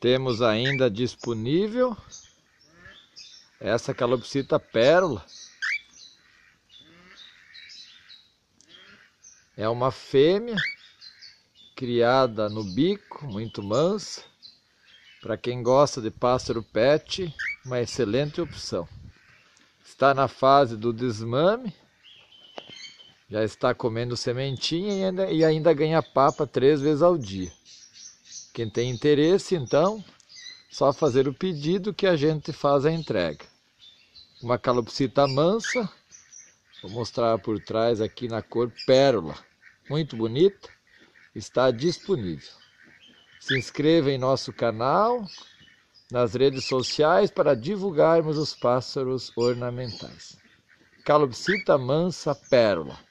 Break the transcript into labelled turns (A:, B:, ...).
A: Temos ainda disponível essa calopsita pérola. É uma fêmea criada no bico, muito mansa. Para quem gosta de pássaro pet, uma excelente opção. Está na fase do desmame, já está comendo sementinha e ainda, e ainda ganha papa três vezes ao dia. Quem tem interesse, então, só fazer o pedido que a gente faz a entrega. Uma calopsita mansa, vou mostrar por trás aqui na cor pérola, muito bonita, está disponível. Se inscreva em nosso canal, nas redes sociais para divulgarmos os pássaros ornamentais. Calopsita mansa pérola.